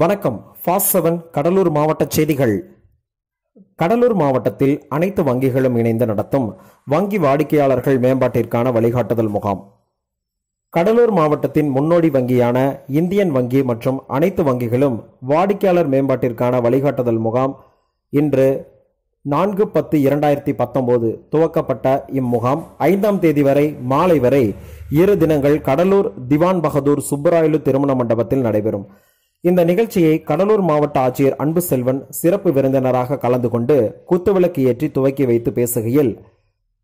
வணக்கம் fast seven Cuddalore மாவட்ட செய்திகள் கடலூர் மாவட்டத்தில் அனைத்து வங்கிகளும் இணைந்து நடத்தும் வங்கி வாடிக்கையாளர்கள் மேம்பாட்டிற்கான வழிகாட்டுதல் முகாம் கடலூர் மாவட்டத்தின் முன்னோடி வங்கியான இந்தியன் வங்கி மற்றும் அனைத்து வங்கிகளும் வாடிக்கையாளர் மேம்பாட்டிற்கான வழிகாட்டுதல் முகாம் இன்று நான்கு பத்து இரண்டாயிரத்தி பத்தொம்போது துவக்கப்பட்ட இம்முகாம் ஐந்தாம் தேதி வரை மாலை வரை இரு தினங்கள் கடலூர் திவான் பகதூர் சுப்பராயலு திருமண மண்டபத்தில் நடைபெறும் இந்த நிகழ்ச்சியை கடலூர் மாவட்ட ஆட்சியர் அன்பு செல்வன் சிறப்பு விருந்தினராக கலந்து கொண்டு குத்துவிளக்கு ஏற்றி துவக்கி வைத்து பேசுகையில்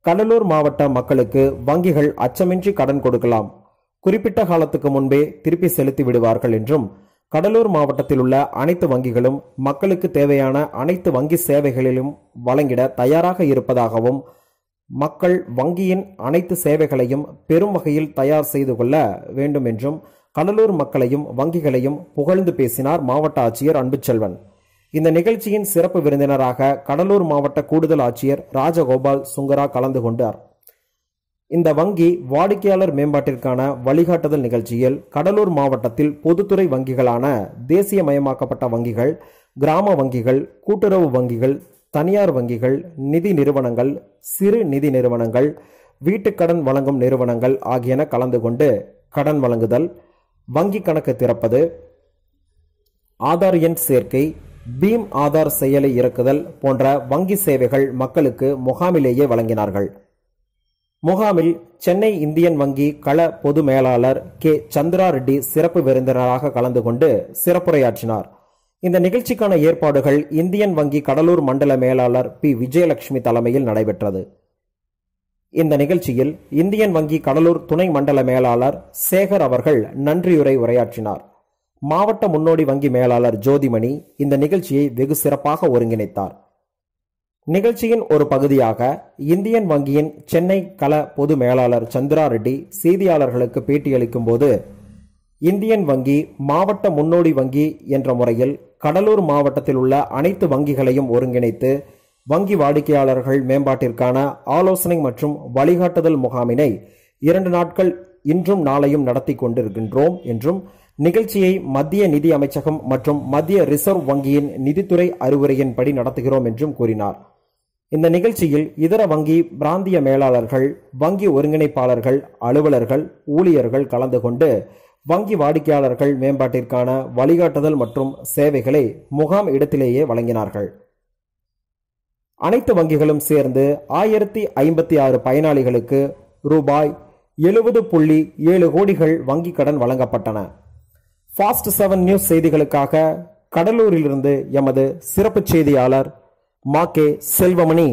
கடலூர் மாவட்ட மக்களுக்கு வங்கிகள் அச்சமின்றி கடன் கொடுக்கலாம் குறிப்பிட்ட காலத்துக்கு முன்பே திருப்பி செலுத்தி விடுவார்கள் என்றும் கடலூர் மாவட்டத்தில் உள்ள அனைத்து வங்கிகளும் மக்களுக்கு தேவையான அனைத்து வங்கி சேவைகளிலும் வழங்கிட தயாராக இருப்பதாகவும் மக்கள் வங்கியின் அனைத்து சேவைகளையும் பெரும் வகையில் தயார் செய்து கொள்ள வேண்டும் என்றும் கடலூர் மக்களையும் வங்கிகளையும் புகழ்ந்து பேசினார் மாவட்ட ஆட்சியர் அன்புச்செல்வன் இந்த நிகழ்ச்சியின் சிறப்பு விருந்தினராக கடலூர் மாவட்ட கூடுதல் ஆட்சியர் ராஜகோபால் சுங்கரா கலந்து கொண்டார் இந்த வங்கி வாடிக்கையாளர் மேம்பாட்டிற்கான வழிகாட்டுதல் நிகழ்ச்சியில் கடலூர் மாவட்டத்தில் பொதுத்துறை வங்கிகளான தேசியமயமாக்கப்பட்ட வங்கிகள் கிராம வங்கிகள் கூட்டுறவு வங்கிகள் தனியார் வங்கிகள் நிதி நிறுவனங்கள் சிறு நிதி நிறுவனங்கள் வீட்டுக்கடன் வழங்கும் நிறுவனங்கள் ஆகியன கலந்து கொண்டு கடன் வழங்குதல் வங்கி கணக்கு திறப்பது ஆதார் எண் சேர்க்கை பீம் ஆதார் செயலை இறக்குதல் போன்ற வங்கி சேவைகள் மக்களுக்கு முகாமிலேயே வழங்கினார்கள் முகாமில் சென்னை இந்தியன் வங்கி கள பொது மேலாளர் கே சந்திரா ரெட்டி சிறப்பு விருந்தினராக கலந்து கொண்டு சிறப்புரையாற்றினார் இந்த நிகழ்ச்சிக்கான ஏற்பாடுகள் இந்தியன் வங்கி கடலூர் மண்டல மேலாளர் பி விஜயலட்சுமி தலைமையில் நடைபெற்றது இந்த நிகழ்ச்சியில் இந்தியன் வங்கி கடலூர் துணை மண்டல மேலாளர் சேகர் அவர்கள் நன்றியுரை உரையாற்றினார் மாவட்ட முன்னோடி வங்கி மேலாளர் ஜோதிமணி இந்த நிகழ்ச்சியை வெகு சிறப்பாக ஒருங்கிணைத்தார் நிகழ்ச்சியின் ஒரு பகுதியாக இந்தியன் வங்கியின் சென்னை கள பொது மேலாளர் சந்திரா ரெட்டி செய்தியாளர்களுக்கு பேட்டியளிக்கும் போது இந்தியன் வங்கி மாவட்ட முன்னோடி வங்கி என்ற முறையில் கடலூர் மாவட்டத்தில் உள்ள அனைத்து வங்கிகளையும் ஒருங்கிணைத்து வங்கி வாடிக்கையாளர்கள் மேம்பாட்டிற்கான ஆலோசனை மற்றும் வழிகாட்டுதல் முகாமினை இரண்டு நாட்கள் இன்றும் நாளையும் நடத்தி கொண்டிருக்கின்றோம் என்றும் நிகழ்ச்சியை மத்திய நிதி அமைச்சகம் மற்றும் மத்திய ரிசர்வ் வங்கியின் நிதித்துறை அறிவுரையின்படி நடத்துகிறோம் என்றும் கூறினார் இந்த நிகழ்ச்சியில் இதர வங்கி பிராந்திய மேலாளர்கள் வங்கி ஒருங்கிணைப்பாளர்கள் அலுவலர்கள் ஊழியர்கள் கலந்து கொண்டு வங்கி வாடிக்கையாளர்கள் மேம்பாட்டிற்கான வழிகாட்டுதல் மற்றும் சேவைகளை முகாம் இடத்திலேயே வழங்கினார்கள் அனைத்து வங்கிகளும் சேர்ந்து ஆயிரத்தி ஐம்பத்தி ஆறு பயனாளிகளுக்கு ரூபாய் எழுபது புள்ளி ஏழு கோடிகள் வங்கிக் கடன் வழங்கப்பட்டன ஃபாஸ்ட் செவன் நியூஸ் செய்திகளுக்காக கடலூரிலிருந்து எமது சிறப்பு செய்தியாளர் மா கே செல்வமணி